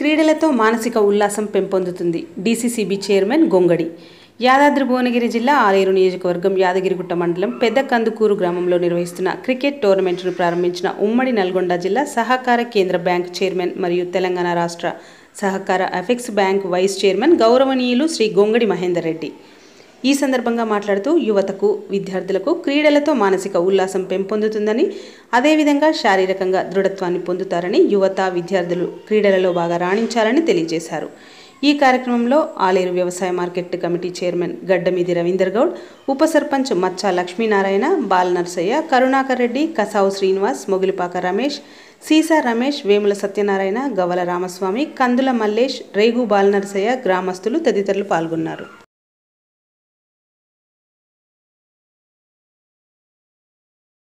క్రీడలతో మానసిక ఉల్లాసం పెంపొందుతుంది డీసీసీబీ చైర్మన్ గొంగడి యాదాద్రి భువనగిరి జిల్లా ఆలేరు నియోజకవర్గం యాదగిరిగుట్ట మండలం పెద్ద కందుకూరు గ్రామంలో నిర్వహిస్తున్న క్రికెట్ టోర్నమెంట్ను ప్రారంభించిన ఉమ్మడి నల్గొండ జిల్లా సహకార కేంద్ర బ్యాంక్ చైర్మన్ మరియు తెలంగాణ రాష్ట్ర సహకార ఎఫెక్స్ బ్యాంక్ వైస్ చైర్మన్ గౌరవనీయులు శ్రీ గొంగడి మహేందర్ రెడ్డి ఈ సందర్భంగా మాట్లాడుతూ యువతకు విద్యార్థులకు క్రీడలతో మానసిక ఉల్లాసం పెంపొందుతుందని అదేవిధంగా శారీరకంగా దృఢత్వాన్ని పొందుతారని యువత విద్యార్థులు క్రీడలలో బాగా రాణించాలని తెలియజేశారు ఈ కార్యక్రమంలో ఆలేరు వ్యవసాయ market committee chairman Gaddamidi Ravinder Goud ఉప సర్పంచ్ మచ్చా లక్ష్మీనారాయణ బాల నర్సయ్య కరుణాకర్ రెడ్డి కసావు శ్రీనివాస్ మొగిలిపాక రమేష్ సీసా రమేష్ వేముల సత్యనారాయణ గవల రామస్వామి కందుల మల్లేష్ రేగు బాలనరసయ్య గ్రామస్తులు తదితరులు పాల్గొన్నారు